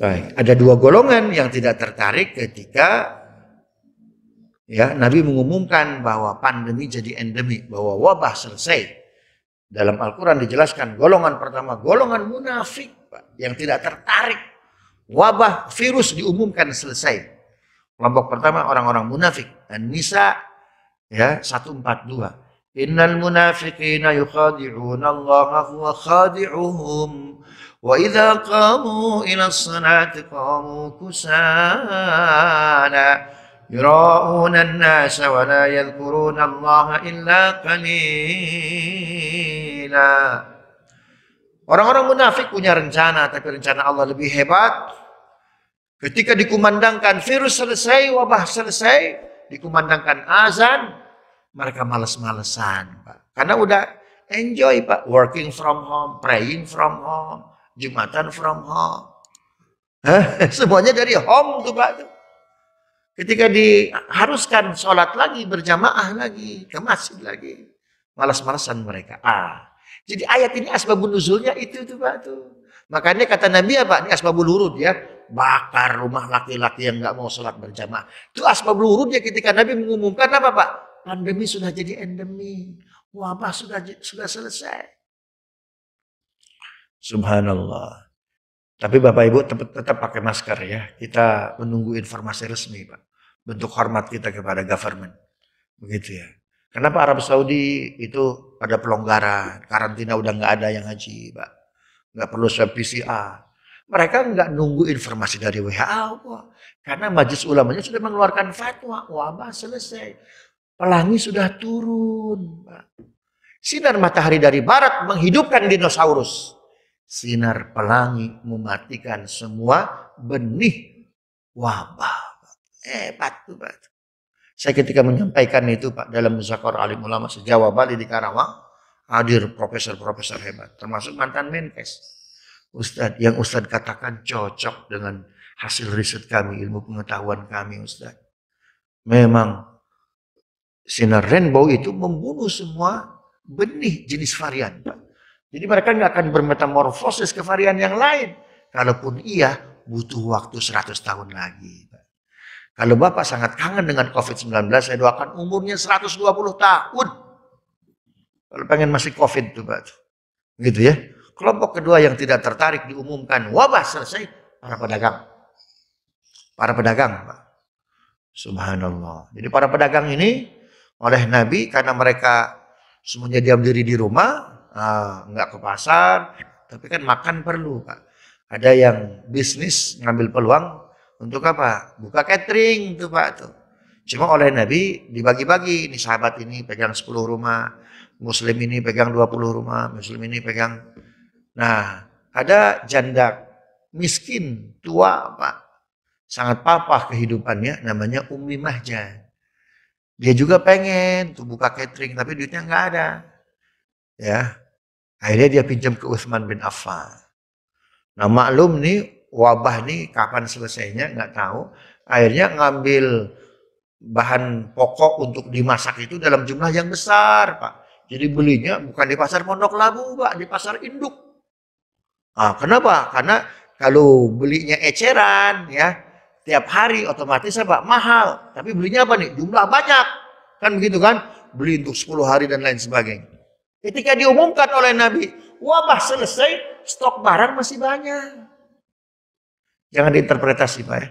Baik, ada dua golongan yang tidak tertarik ketika ya Nabi mengumumkan bahwa pandemi jadi endemi, bahwa wabah selesai. Dalam Al-Qur'an dijelaskan golongan pertama golongan munafik Pak, yang tidak tertarik wabah virus diumumkan selesai. Kelompok pertama orang-orang munafik, dan nisa ya 142. Innal munafiqina yukhadi'una Allah wa khadi'uhum وإذا قاموا إلى الصلاة قاموا كسالى يراءون الناس ولا يذكرون الله إلا قليلا Orang-orang munafik punya rencana, tapi rencana Allah lebih hebat. Ketika dikumandangkan virus selesai, wabah selesai, dikumandangkan azan, mereka malas-malesan, Pak. Karena udah enjoy, Pak. Working from home, praying from home. Jumatan from home. Semuanya dari home tuh Pak. Ketika diharuskan sholat lagi, berjamaah lagi, ke masjid lagi. Malas-malasan mereka. Ah. Jadi ayat ini asbabun nuzulnya itu tuh Pak tuh. Makanya kata Nabi apa? Ini asbabul huruf ya. Bakar rumah laki-laki yang gak mau sholat berjamaah. Itu asbabul huruf ya ketika Nabi mengumumkan apa Pak? Pandemi sudah jadi endemi. Wabah sudah sudah selesai. Subhanallah. Tapi Bapak Ibu tetap, tetap pakai masker ya. Kita menunggu informasi resmi Pak. Bentuk hormat kita kepada government. Begitu ya. Kenapa Arab Saudi itu ada pelonggaran, karantina udah nggak ada yang haji, Pak. Nggak perlu swab PCR. Mereka nggak nunggu informasi dari WHO, Pak. Karena majelis ulamanya sudah mengeluarkan fatwa, wabah selesai. Pelangi sudah turun, Pak. Sinar matahari dari barat menghidupkan dinosaurus. Sinar pelangi mematikan semua benih wabah. Hebat tuh, Pak. Saya ketika menyampaikan itu Pak dalam Muzakor Alim Ulama Sejawa Bali di Karawang, hadir profesor-profesor hebat, termasuk mantan Menkes. Ustadz, yang Ustadz katakan cocok dengan hasil riset kami, ilmu pengetahuan kami Ustadz. Memang sinar rainbow itu membunuh semua benih jenis varian Pak. Jadi mereka nggak akan bermetamorfosis ke varian yang lain. Kalaupun iya, butuh waktu 100 tahun lagi. Kalau Bapak sangat kangen dengan COVID-19, saya doakan umurnya 120 tahun. Kalau pengen masih COVID tuh Pak. Gitu ya. Kelompok kedua yang tidak tertarik diumumkan wabah selesai para pedagang. Para pedagang Pak. Subhanallah. Jadi para pedagang ini oleh Nabi karena mereka semuanya diam diri di rumah, Ah, nggak ke pasar, tapi kan makan perlu Pak. Ada yang bisnis ngambil peluang untuk apa? Buka catering tuh Pak tuh. Cuma oleh Nabi dibagi-bagi, ini sahabat ini pegang 10 rumah, muslim ini pegang 20 rumah, muslim ini pegang. Nah, ada janda miskin, tua Pak. Sangat papah kehidupannya, namanya Umi Mahjan. Dia juga pengen tuh buka catering, tapi duitnya nggak ada. Ya, Akhirnya dia pinjam ke Utsman bin Affan. Nah maklum nih wabah nih kapan selesainya nggak tahu. Akhirnya ngambil bahan pokok untuk dimasak itu dalam jumlah yang besar Pak. Jadi belinya bukan di pasar Pondok Labu Pak, di pasar induk. Ah kenapa? Karena kalau belinya eceran ya tiap hari otomatis apa? Mahal. Tapi belinya apa nih? Jumlah banyak. Kan begitu kan? Beli untuk 10 hari dan lain sebagainya. Ketika diumumkan oleh Nabi, wabah selesai, stok barang masih banyak. Jangan diinterpretasi Pak ya.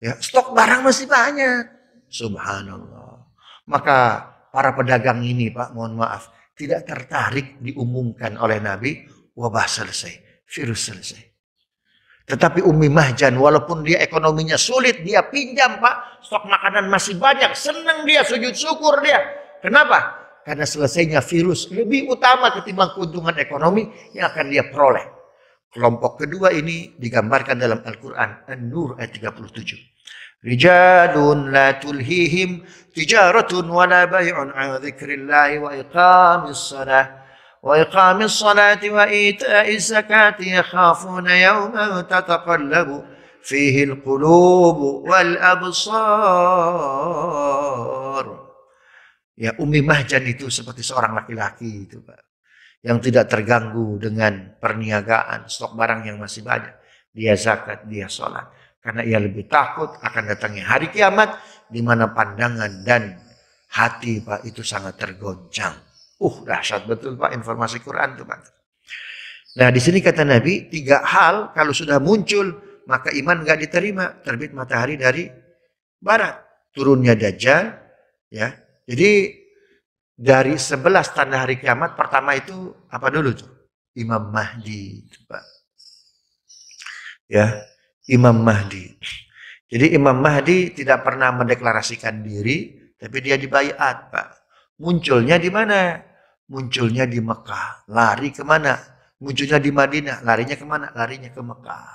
ya. stok barang masih banyak. Subhanallah. Maka para pedagang ini Pak, mohon maaf, tidak tertarik diumumkan oleh Nabi, wabah selesai, virus selesai. Tetapi Umi Mahjan, walaupun dia ekonominya sulit, dia pinjam Pak, stok makanan masih banyak, senang dia, sujud syukur dia. Kenapa? karena selesainya virus lebih utama ketimbang keuntungan ekonomi yang akan dia peroleh. Kelompok kedua ini digambarkan dalam Al-Quran An-Nur ayat 37. Rijalun la tulhihim tijaratun wa la bay'un an dzikrillahi wa iqamis salah wa iqamis salati wa ita'is zakati yakhafuna yawman tataqallabu fihi al-qulub wal absar Ya Umi Mahjan itu seperti seorang laki-laki itu Pak. Yang tidak terganggu dengan perniagaan, stok barang yang masih banyak. Dia zakat, dia sholat. Karena ia lebih takut akan datangnya hari kiamat di mana pandangan dan hati Pak itu sangat tergoncang. Uh, dahsyat betul Pak informasi Quran itu Pak. Nah, di sini kata Nabi, tiga hal kalau sudah muncul, maka iman gak diterima. Terbit matahari dari barat, turunnya dajjal, ya, jadi dari sebelas tanda hari kiamat pertama itu apa dulu tuh? Imam Mahdi pak. Ya, Imam Mahdi. Jadi Imam Mahdi tidak pernah mendeklarasikan diri, tapi dia dibaiat, Pak. Munculnya di mana? Munculnya di Mekah. Lari kemana? Munculnya di Madinah. Larinya kemana? Larinya ke Mekah.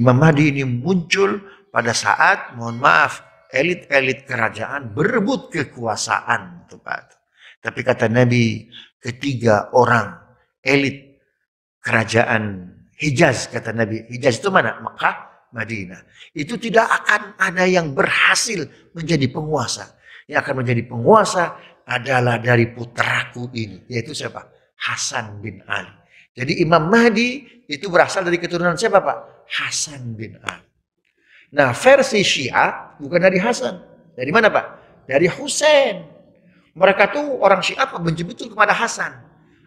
Imam Mahdi ini muncul pada saat, mohon maaf, elit-elit kerajaan berebut kekuasaan tepat. Tapi kata Nabi, ketiga orang elit kerajaan Hijaz kata Nabi. Hijaz itu mana? Mekah, Madinah. Itu tidak akan ada yang berhasil menjadi penguasa. Yang akan menjadi penguasa adalah dari putraku ini, yaitu siapa? Hasan bin Ali. Jadi Imam Mahdi itu berasal dari keturunan siapa, Pak? Hasan bin Ali. Nah, versi Syiah bukan dari Hasan. Dari mana, Pak? Dari Husain. Mereka tuh orang Syiah membenci betul kepada Hasan.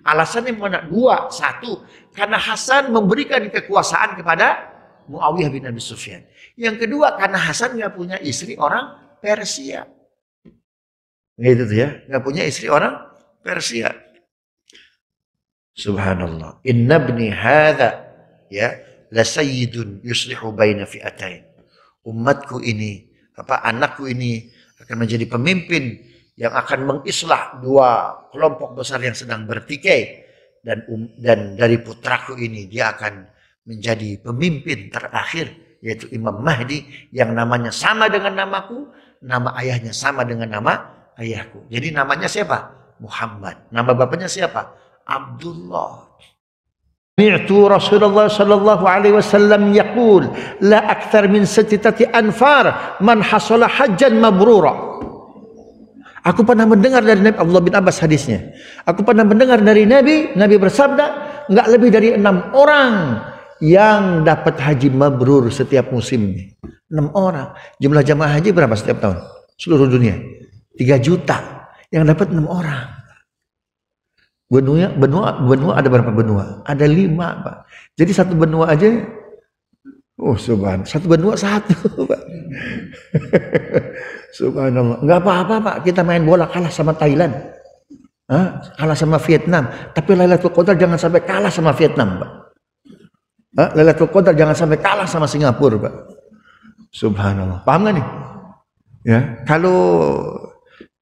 Alasannya mana? Dua. Satu, karena Hasan memberikan kekuasaan kepada Muawiyah bin Abi Sufyan. Yang kedua, karena Hasan nggak punya istri orang Persia. Gitu tuh ya, nggak punya istri orang Persia. Subhanallah. Inna bni haza ya la sayyidun yuslihu baina fi'atain umatku ini, apa anakku ini akan menjadi pemimpin yang akan mengislah dua kelompok besar yang sedang bertikai dan um, dan dari putraku ini dia akan menjadi pemimpin terakhir yaitu Imam Mahdi yang namanya sama dengan namaku, nama ayahnya sama dengan nama ayahku. Jadi namanya siapa? Muhammad. Nama bapaknya siapa? Abdullah. سمعت رسول الله صلى الله عليه وسلم يقول لا أكثر من ستة أنفار من حصل Aku pernah mendengar dari Nabi Abdullah bin Abbas hadisnya. Aku pernah mendengar dari Nabi, Nabi bersabda, enggak lebih dari enam orang yang dapat haji mabrur setiap musim. Enam orang. Jumlah jamaah haji berapa setiap tahun? Seluruh dunia. Tiga juta. Yang dapat enam orang. Benua, benua, benua ada berapa benua? Ada lima, Pak. Jadi satu benua aja, oh subhan, satu benua satu, Pak. Subhanallah. Enggak apa-apa, Pak. Kita main bola kalah sama Thailand. Hah? Kalah sama Vietnam. Tapi Lailatul Qadar jangan sampai kalah sama Vietnam, Pak. Hah? Lailatul Qadar jangan sampai kalah sama Singapura, Pak. Subhanallah. Paham gak nih? Ya, kalau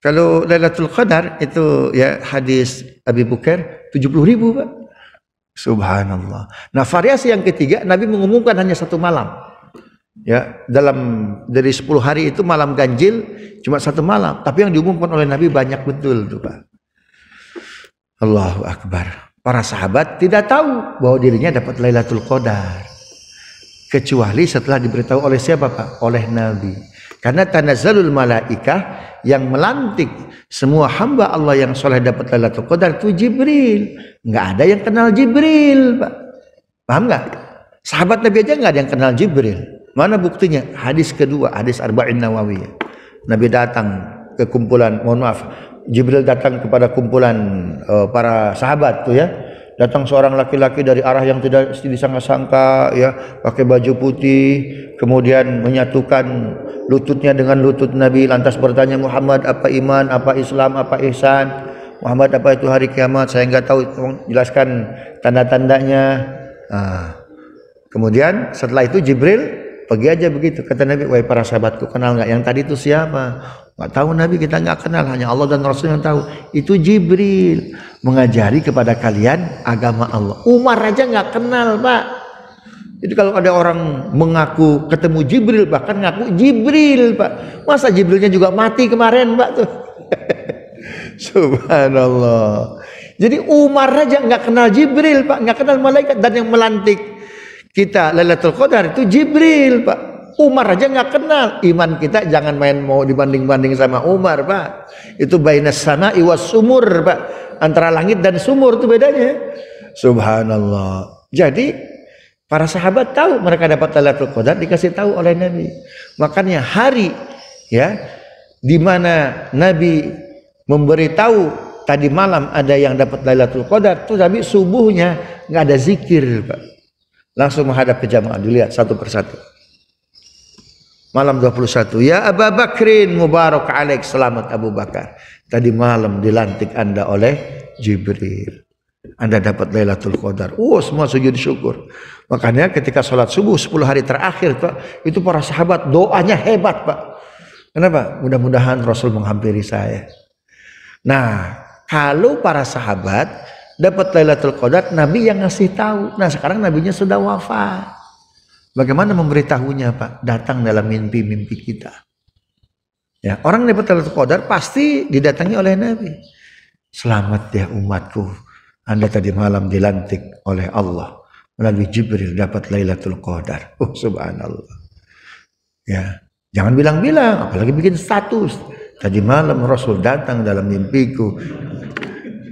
kalau Lailatul Qadar itu ya hadis Abi Bukair 70 ribu Pak. Subhanallah. Nah variasi yang ketiga Nabi mengumumkan hanya satu malam. Ya dalam dari 10 hari itu malam ganjil cuma satu malam. Tapi yang diumumkan oleh Nabi banyak betul tuh Pak. Allahu Akbar. Para sahabat tidak tahu bahwa dirinya dapat Lailatul Qadar kecuali setelah diberitahu oleh siapa Pak? Oleh Nabi. Karena Tanda Zalul malaikah yang melantik semua hamba Allah yang soleh dapat Lailatul Qadar itu Jibril. Enggak ada yang kenal Jibril, Pak. Paham enggak? Sahabat Nabi aja enggak ada yang kenal Jibril. Mana buktinya? Hadis kedua, hadis Arba'in Nawawi. Nabi datang ke kumpulan, mohon maaf, Jibril datang kepada kumpulan uh, para sahabat tuh ya datang seorang laki-laki dari arah yang tidak disangka-sangka ya pakai baju putih kemudian menyatukan lututnya dengan lutut Nabi lantas bertanya Muhammad apa iman apa Islam apa ihsan Muhammad apa itu hari kiamat saya nggak tahu jelaskan tanda-tandanya nah, kemudian setelah itu Jibril pergi aja begitu kata Nabi wahai para sahabatku kenal nggak yang tadi itu siapa Nggak tahu Nabi kita nggak kenal hanya Allah dan Rasul yang tahu. Itu Jibril mengajari kepada kalian agama Allah. Umar aja nggak kenal pak. Jadi kalau ada orang mengaku ketemu Jibril bahkan ngaku Jibril pak. Masa Jibrilnya juga mati kemarin pak tuh. Subhanallah. Jadi Umar aja nggak kenal Jibril pak, nggak kenal malaikat dan yang melantik kita Lailatul Qadar itu Jibril pak. Umar aja nggak kenal. Iman kita jangan main mau dibanding-banding sama Umar, Pak. Itu baina sana iwas sumur, Pak. Antara langit dan sumur itu bedanya. Subhanallah. Jadi para sahabat tahu mereka dapat Lailatul Qadar dikasih tahu oleh Nabi. Makanya hari ya di mana Nabi memberitahu tadi malam ada yang dapat Lailatul Qadar, tuh tapi subuhnya nggak ada zikir, Pak. Langsung menghadap ke jamaah dilihat ya, satu persatu malam 21 ya Abu Bakrin mubarak alaik selamat Abu Bakar tadi malam dilantik Anda oleh Jibril anda dapat Lailatul Qadar. Oh, semua sujud syukur. Makanya ketika sholat subuh 10 hari terakhir Pak, itu para sahabat doanya hebat, Pak. Kenapa? Mudah-mudahan Rasul menghampiri saya. Nah, kalau para sahabat dapat Lailatul Qadar, Nabi yang ngasih tahu. Nah, sekarang nabinya sudah wafat. Bagaimana memberitahunya Pak? Datang dalam mimpi-mimpi kita. Ya, orang dapat Lailatul Qadar pasti didatangi oleh Nabi. Selamat ya umatku. Anda tadi malam dilantik oleh Allah melalui Jibril dapat Lailatul Qadar. Oh subhanallah. Ya, jangan bilang-bilang apalagi bikin status. Tadi malam Rasul datang dalam mimpiku.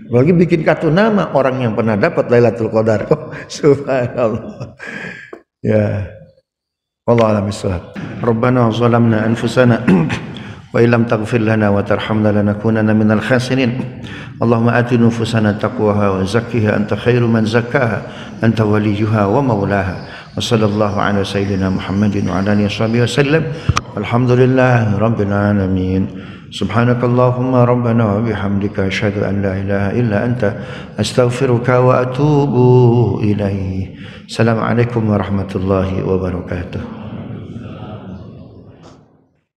Apalagi bikin kartu nama orang yang pernah dapat Lailatul Qadar. Oh subhanallah. يا والله أعلم الصواب ربنا ظلمنا أنفسنا وإن لم تغفر لنا وترحمنا لنكونن من الخاسرين اللهم آت نفوسنا تقواها وزكها أنت خير من زكاها أنت وليها ومولاها وصلى الله على سيدنا محمد وعلى آله وصحبه وسلم الحمد لله رب العالمين سبحانك اللهم ربنا وبحمدك أشهد أن لا إله إلا أنت أستغفرك وأتوب إليه السلام عليكم ورحمة الله وبركاته